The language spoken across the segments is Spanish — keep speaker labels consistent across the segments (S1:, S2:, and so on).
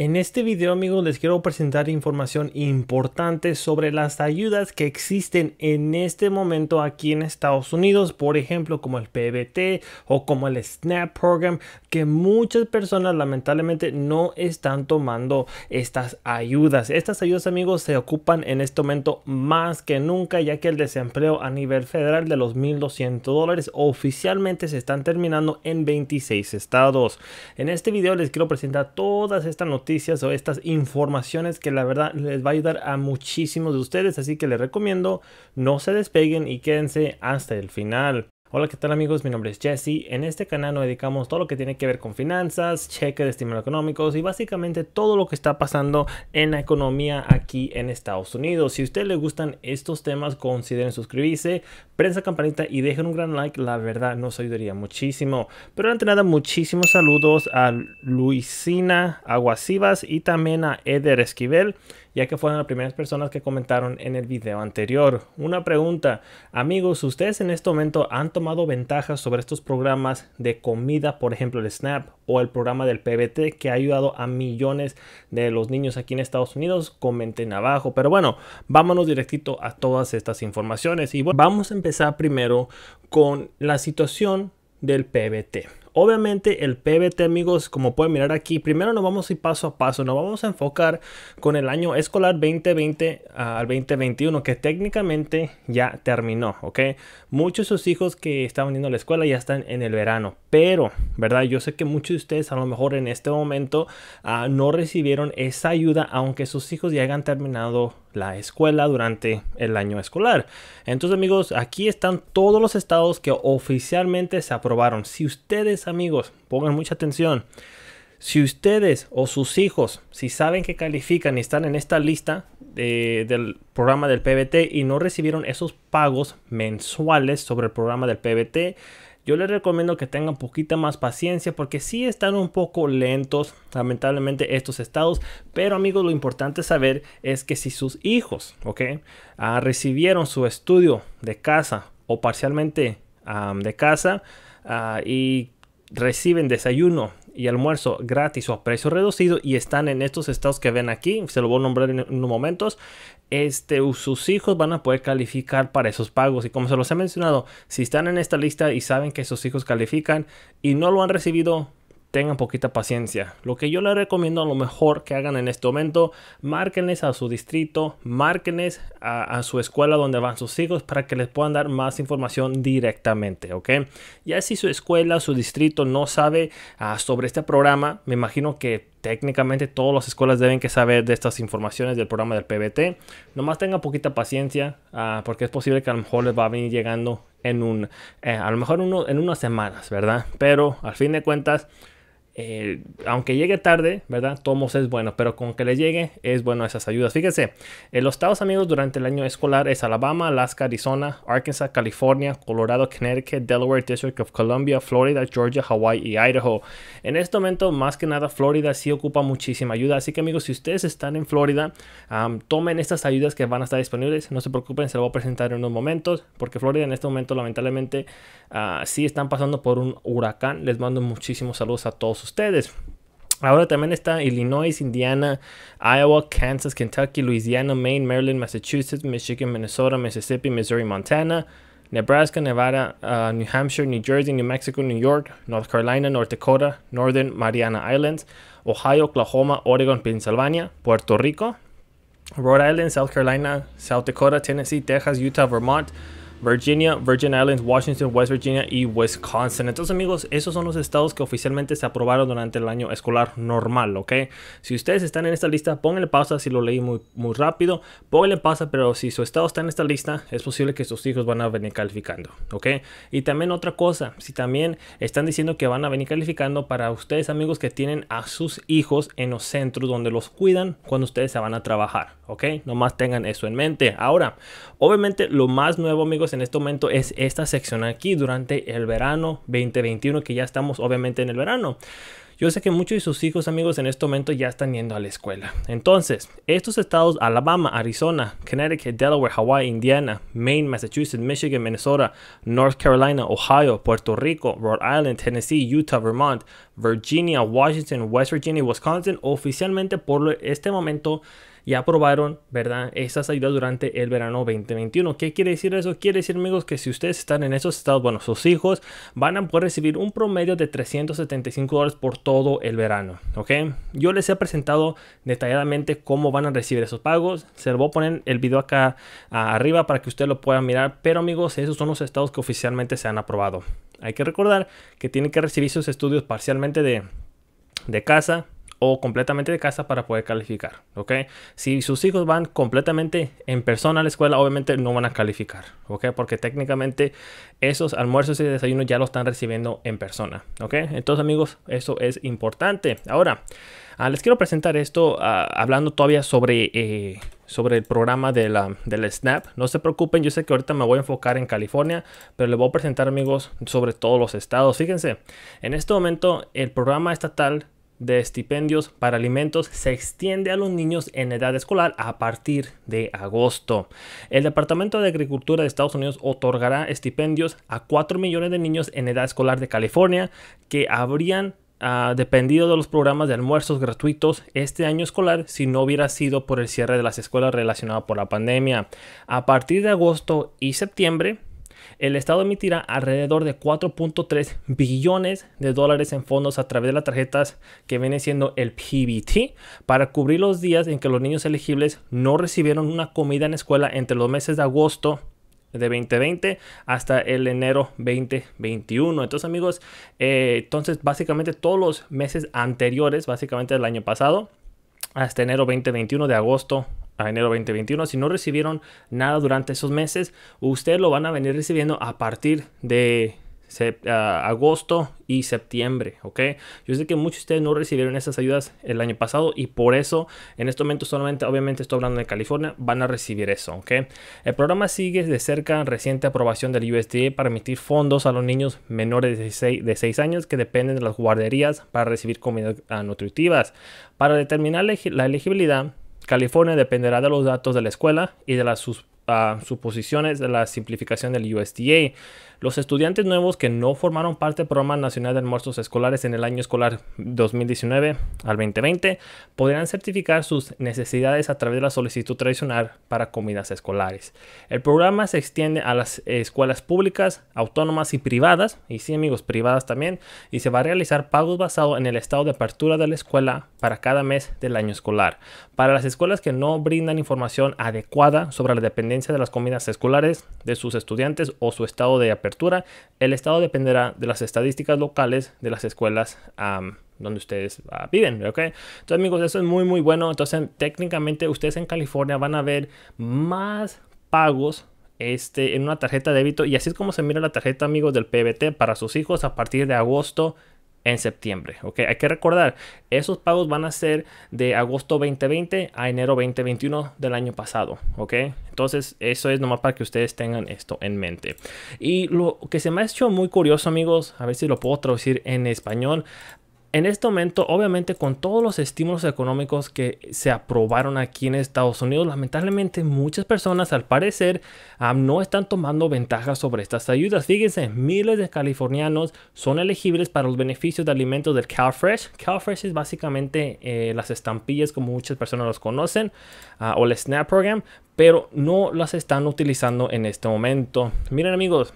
S1: En este video amigos les quiero presentar información importante sobre las ayudas que existen en este momento aquí en Estados Unidos, por ejemplo como el PBT o como el SNAP Program, que muchas personas lamentablemente no están tomando estas ayudas. Estas ayudas amigos se ocupan en este momento más que nunca ya que el desempleo a nivel federal de los 1.200 dólares oficialmente se están terminando en 26 estados. En este video les quiero presentar todas estas noticias o estas informaciones que la verdad les va a ayudar a muchísimos de ustedes. Así que les recomiendo no se despeguen y quédense hasta el final. Hola, ¿qué tal amigos? Mi nombre es Jesse. En este canal nos dedicamos todo lo que tiene que ver con finanzas, cheques de estímulo económicos y básicamente todo lo que está pasando en la economía aquí en Estados Unidos. Si a ustedes les gustan estos temas, consideren suscribirse, prensa campanita y dejen un gran like. La verdad nos ayudaría muchísimo. Pero ante nada, muchísimos saludos a Luisina Aguasivas y también a Eder Esquivel ya que fueron las primeras personas que comentaron en el video anterior. Una pregunta, amigos, ¿ustedes en este momento han tomado ventajas sobre estos programas de comida, por ejemplo el SNAP o el programa del PBT que ha ayudado a millones de los niños aquí en Estados Unidos? Comenten abajo, pero bueno, vámonos directito a todas estas informaciones y vamos a empezar primero con la situación del PBT. Obviamente el PBT amigos, como pueden mirar aquí, primero nos vamos a ir paso a paso, nos vamos a enfocar con el año escolar 2020 ah, al 2021 que técnicamente ya terminó, ¿ok? Muchos de sus hijos que estaban yendo a la escuela ya están en el verano, pero, ¿verdad? Yo sé que muchos de ustedes a lo mejor en este momento ah, no recibieron esa ayuda aunque sus hijos ya hayan terminado la escuela durante el año escolar. Entonces amigos, aquí están todos los estados que oficialmente se aprobaron. Si ustedes amigos, pongan mucha atención, si ustedes o sus hijos, si saben que califican y están en esta lista del programa del PBT y no recibieron esos pagos mensuales sobre el programa del PBT, yo les recomiendo que tengan poquita más paciencia porque sí están un poco lentos, lamentablemente, estos estados. Pero amigos, lo importante saber es que si sus hijos, ¿ok? Ah, recibieron su estudio de casa o parcialmente de casa ah, y reciben desayuno, y almuerzo gratis o a precio reducido y están en estos estados que ven aquí, se lo voy a nombrar en unos momentos, este, sus hijos van a poder calificar para esos pagos y como se los he mencionado, si están en esta lista y saben que sus hijos califican y no lo han recibido, tengan poquita paciencia. Lo que yo les recomiendo a lo mejor que hagan en este momento, márquenles a su distrito, márquenles a, su escuela donde van sus hijos para que les puedan dar más información directamente, ¿ok? Ya si su escuela, su distrito no sabe ah, sobre este programa, me imagino que técnicamente todas las escuelas deben que saber de estas informaciones del programa del PBT. Nomás tengan poquita paciencia ah, porque es posible que a lo mejor les va a venir llegando en un, eh, a lo mejor uno, en unas semanas, ¿verdad? Pero al fin de cuentas, eh, aunque llegue tarde, ¿verdad? Tomos es bueno, pero con que le llegue es bueno esas ayudas. Fíjense, eh, los estados amigos durante el año escolar es Alabama, Alaska, Arizona, Arkansas, California, Colorado, Connecticut, Delaware, District of Columbia, Florida, Georgia, Hawaii y Idaho. En este momento, más que nada, Florida sí ocupa muchísima ayuda. Así que amigos, si ustedes están en Florida, tomen estas ayudas que van a estar disponibles. No se preocupen, se lo voy a presentar en unos momentos, porque Florida en este momento lamentablemente ah, sí están pasando por un huracán. Les mando muchísimos saludos a todos ustedes. Ahora también está Illinois, Indiana, Iowa, Kansas, Kentucky, Louisiana, Maine, Maryland, Massachusetts, Michigan, Minnesota, Mississippi, Missouri, Montana, Nebraska, Nevada, uh, New Hampshire, New Jersey, New Mexico, New York, North Carolina, North Dakota, Northern Mariana Islands, Ohio, Oklahoma, Oregon, Pennsylvania, Puerto Rico, Rhode Island, South Carolina, South Dakota, Tennessee, Texas, Utah, Vermont, Virginia, Virgin Islands, Washington, West Virginia y Wisconsin. Entonces amigos, esos son los estados que oficialmente se aprobaron durante el año escolar normal, ¿ok? Si ustedes están en esta lista, pónganle pausa si lo leí muy, muy rápido, pónganle pausa, pero si su estado está en esta lista, es posible que sus hijos van a venir calificando, ¿ok? Y también otra cosa, si también están diciendo que van a venir calificando para ustedes amigos que tienen a sus hijos en los centros donde los cuidan cuando ustedes se van a trabajar, ¿ok? Nomás tengan eso en mente. Ahora, obviamente lo más nuevo amigos, en este momento es esta sección aquí durante el verano 2021, que ya estamos obviamente en el verano. Yo sé que muchos de sus hijos amigos en este momento ya están yendo a la escuela. Entonces, estos estados Alabama, Arizona, Connecticut, Delaware, Hawaii, Indiana, Maine, Massachusetts, Michigan, Minnesota, North Carolina, Ohio, Puerto Rico, Rhode Island, Tennessee, Utah, Vermont, Virginia, Washington, West Virginia, Wisconsin, oficialmente por este momento ya aprobaron, ¿verdad? Esas ayudas durante el verano 2021. ¿Qué quiere decir eso? Quiere decir, amigos, que si ustedes están en esos estados, bueno, sus hijos van a poder recibir un promedio de 375 dólares por todo todo el verano, ¿ok? Yo les he presentado detalladamente cómo van a recibir esos pagos. Se lo voy a poner el video acá arriba para que usted lo pueda mirar. Pero amigos, esos son los estados que oficialmente se han aprobado. Hay que recordar que tienen que recibir sus estudios parcialmente de, de casa o completamente de casa para poder calificar, ¿ok? Si sus hijos van completamente en persona a la escuela, obviamente no van a calificar, ¿ok? Porque técnicamente esos almuerzos y desayunos ya lo están recibiendo en persona, ¿ok? Entonces amigos, eso es importante. Ahora, ah, les quiero presentar esto ah, hablando todavía sobre... Eh, sobre el programa de la, del SNAP. No se preocupen, yo sé que ahorita me voy a enfocar en California, pero les voy a presentar amigos sobre todos los estados. Fíjense, en este momento el programa estatal de estipendios para alimentos se extiende a los niños en edad escolar a partir de agosto. El Departamento de Agricultura de Estados Unidos otorgará estipendios a 4 millones de niños en edad escolar de California que habrían ah, dependido de los programas de almuerzos gratuitos este año escolar si no hubiera sido por el cierre de las escuelas relacionado por la pandemia. A partir de agosto y septiembre, el Estado emitirá alrededor de 4.3 billones de dólares en fondos a través de las tarjetas que viene siendo el PBT para cubrir los días en que los niños elegibles no recibieron una comida en escuela entre los meses de agosto de 2020 hasta el enero 2021. Entonces, amigos, eh, entonces básicamente todos los meses anteriores, básicamente del año pasado, hasta enero 2021 de agosto a enero 2021. Si no recibieron nada durante esos meses, ustedes lo van a venir recibiendo a partir de ah, agosto y septiembre, ¿ok? Yo sé que muchos de ustedes no recibieron esas ayudas el año pasado y por eso en este momento solamente, obviamente estoy hablando de California, van a recibir eso, ¿ok? El programa sigue de cerca reciente aprobación del USDA para emitir fondos a los niños menores de 6, de 6 años que dependen de las guarderías para recibir comidas ah, nutritivas. Para determinar la elegibilidad, California dependerá de los datos de la escuela y de las ah, suposiciones de la simplificación del USDA, los estudiantes nuevos que no formaron parte del Programa Nacional de Almuerzos Escolares en el año escolar 2019 al 2020 podrán certificar sus necesidades a través de la solicitud tradicional para comidas escolares. El programa se extiende a las escuelas públicas, autónomas y privadas, y sí amigos, privadas también, y se va a realizar pagos basados en el estado de apertura de la escuela para cada mes del año escolar. Para las escuelas que no brindan información adecuada sobre la dependencia de las comidas escolares de sus estudiantes o su estado de apertura, el estado dependerá de las estadísticas locales de las escuelas donde ustedes piden ah, viven, ¿ok? Entonces amigos, eso es muy muy bueno. Entonces técnicamente ustedes en California van a ver más pagos este, en una tarjeta de débito y así es como se mira la tarjeta amigos del PBT para sus hijos a partir de agosto en septiembre. ¿ok? Hay que recordar, esos pagos van a ser de agosto 2020 a enero 2021 del año pasado. ¿ok? Entonces, eso es nomás para que ustedes tengan esto en mente. Y lo que se me ha hecho muy curioso, amigos, a ver si lo puedo traducir en español, en este momento, obviamente, con todos los estímulos económicos que se aprobaron aquí en Estados Unidos, lamentablemente muchas personas, al parecer, ah, no están tomando ventaja sobre estas ayudas. Fíjense, miles de californianos son elegibles para los beneficios de alimentos del CalFresh. CalFresh es básicamente eh, las estampillas, como muchas personas los conocen, ah, o el SNAP Program, pero no las están utilizando en este momento. Miren, amigos.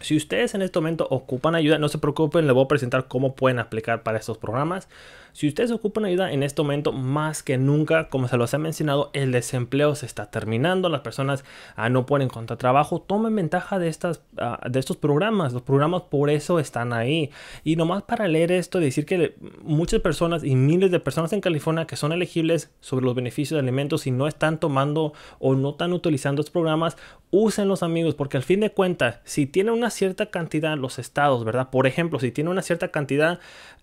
S1: Si ustedes en este momento ocupan ayuda, no se preocupen, les voy a presentar cómo pueden aplicar para estos programas. Si ustedes ocupan ayuda en este momento, más que nunca, como se los he mencionado, el desempleo se está terminando, las personas ah, no pueden encontrar trabajo, tomen ventaja de, estas, ah, de estos programas. Los programas por eso están ahí. Y nomás para leer esto, decir que muchas personas y miles de personas en California que son elegibles sobre los beneficios de alimentos y no están tomando o no están utilizando estos programas, úsenlos amigos, porque al fin de cuentas, si tienen una cierta cantidad los estados, ¿verdad? Por ejemplo, si tienen una cierta cantidad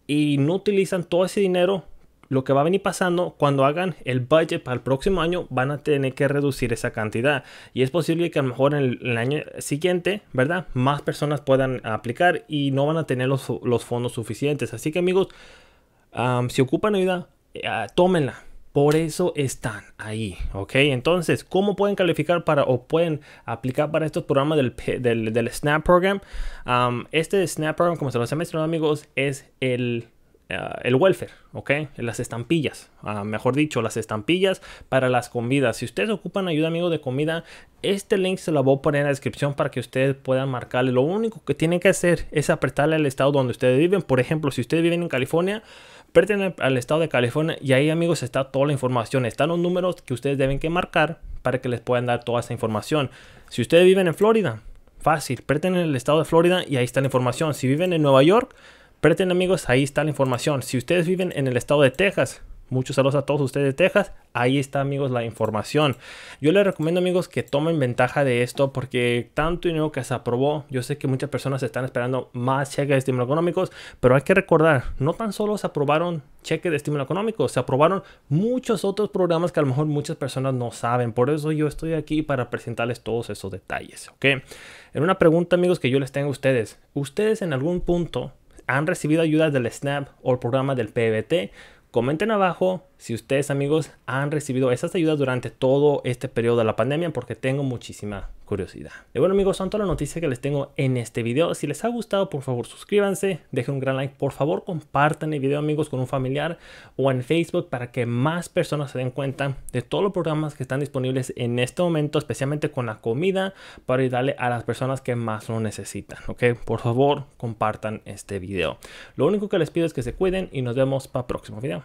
S1: y no utilizan todo ese dinero, lo que va a venir pasando cuando hagan el budget para el próximo año, van a tener que reducir esa cantidad. Y es posible que a lo mejor en el, año siguiente, ¿verdad? Más personas puedan aplicar y no van a tener los, fondos suficientes. Así que amigos, si ocupan ayuda, eh, ah, tómenla. Por eso están ahí, ¿ok? Entonces, ¿cómo pueden calificar para o pueden aplicar para estos programas del, SNAP Program? este SNAP Program, como se los he mencionado amigos, es el eh, el welfare, ¿ok? Las estampillas, ah, mejor dicho, las estampillas para las comidas. Si ustedes ocupan ayuda, amigo, de comida, este link se lo voy a poner en la descripción para que ustedes puedan marcarle. Lo único que tienen que hacer es apretarle al estado donde ustedes viven. Por ejemplo, si ustedes viven en California, pertenece al estado de California y ahí, amigos, está toda la información. Están los números que ustedes deben que marcar para que les puedan dar toda esa información. Si ustedes viven en Florida, fácil, apreten el estado de Florida y ahí está la información. Si viven en Nueva York, Espérate amigos, ahí está la información. Si ustedes viven en el estado de Texas, Muchos saludos a todos ustedes de Texas. Ahí está, amigos, la información. Yo les recomiendo, amigos, que tomen ventaja de esto porque tanto dinero que se aprobó, yo sé que muchas personas están esperando más cheques de estímulo económicos, pero hay que recordar, no tan solo se aprobaron cheques de estímulo económico, se aprobaron muchos otros programas que a lo mejor muchas personas no saben. Por eso yo estoy aquí para presentarles todos esos detalles, ¿ok? En una pregunta, amigos, que yo les tengo a ustedes. ¿Ustedes en algún punto ¿Han recibido ayudas del SNAP o el programa del PBT? Comenten abajo si ustedes amigos han recibido esas ayudas durante todo este periodo de la pandemia porque tengo muchísima curiosidad. Y bueno amigos, son todas las noticias que les tengo en este video. Si les ha gustado, por favor suscríbanse, dejen un gran like, por favor compartan el video amigos con un familiar o en Facebook para que más personas se den cuenta de todos los programas que están disponibles en este momento, especialmente con la comida para ayudarle a las personas que más lo necesitan. Ok, por favor compartan este video. Lo único que les pido es que se cuiden y nos vemos para el próximo video.